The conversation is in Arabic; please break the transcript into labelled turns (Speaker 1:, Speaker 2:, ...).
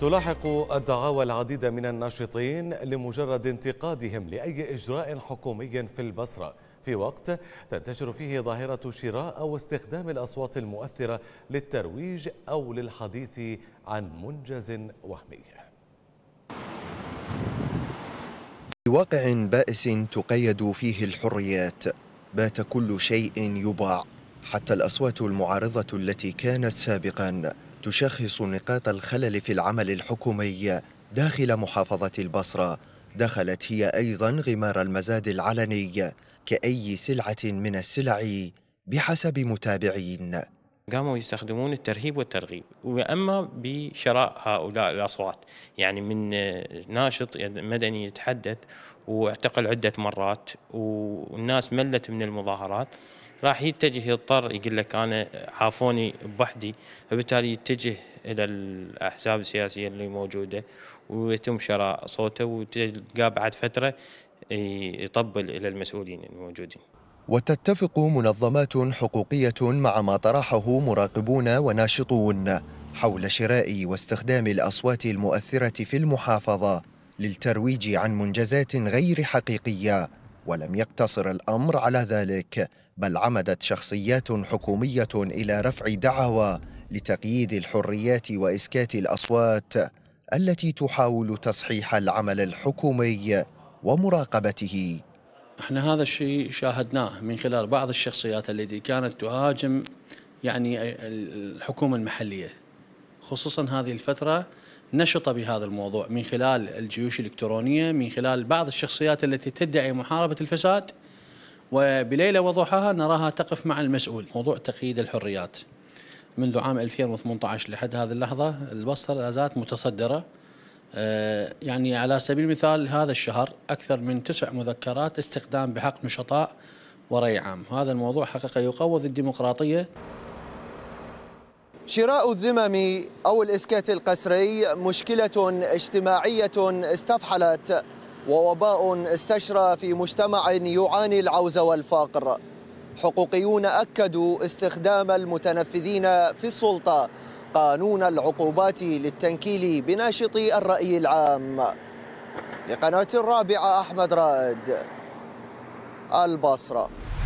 Speaker 1: تلاحق الدعاوى العديد من الناشطين لمجرد انتقادهم لأي إجراء حكومي في البصرة في وقت تنتشر فيه ظاهرة شراء أو استخدام الأصوات المؤثرة للترويج أو للحديث عن منجز وهمي في واقع بائس تقيد فيه الحريات بات كل شيء يباع حتى الأصوات المعارضة التي كانت سابقاً تشخص نقاط الخلل في العمل الحكومي داخل محافظة البصرة دخلت هي أيضا غمار المزاد العلني كأي سلعة من السلع بحسب متابعين
Speaker 2: قاموا يستخدمون الترهيب والترغيب واما بشراء هؤلاء الاصوات يعني من ناشط مدني يتحدث واعتقل عده مرات والناس ملت من المظاهرات راح يتجه يضطر يقول لك انا عافوني بوحدي فبالتالي يتجه الى الاحزاب السياسيه اللي موجوده ويتم شراء صوته وتلقاه بعد فتره يطبل الى المسؤولين الموجودين
Speaker 1: وتتفق منظمات حقوقية مع ما طرحه مراقبون وناشطون حول شراء واستخدام الأصوات المؤثرة في المحافظة للترويج عن منجزات غير حقيقية ولم يقتصر الأمر على ذلك بل عمدت شخصيات حكومية إلى رفع دعوى لتقييد الحريات وإسكات الأصوات التي تحاول تصحيح العمل الحكومي ومراقبته
Speaker 3: احنا هذا الشيء شاهدناه من خلال بعض الشخصيات التي كانت تهاجم يعني الحكومه المحليه خصوصا هذه الفتره نشط بهذا الموضوع من خلال الجيوش الالكترونيه من خلال بعض الشخصيات التي تدعي محاربه الفساد وبليله وضحاها نراها تقف مع المسؤول موضوع تقييد الحريات منذ عام 2018 لحد هذه اللحظه البصره لا زالت متصدره آه، يعني على سبيل المثال هذا الشهر أكثر من تسع مذكرات استخدام بحق نشطاء وري عام هذا الموضوع حقيقة يقوض الديمقراطية شراء الذمم أو الإسكات القسري
Speaker 1: مشكلة اجتماعية استفحلت ووباء استشرى في مجتمع يعاني العوز والفقر حقوقيون أكدوا استخدام المتنفذين في السلطة قانون العقوبات للتنكيل بناشطي الرأي العام لقناة الرابعة أحمد راد البصرة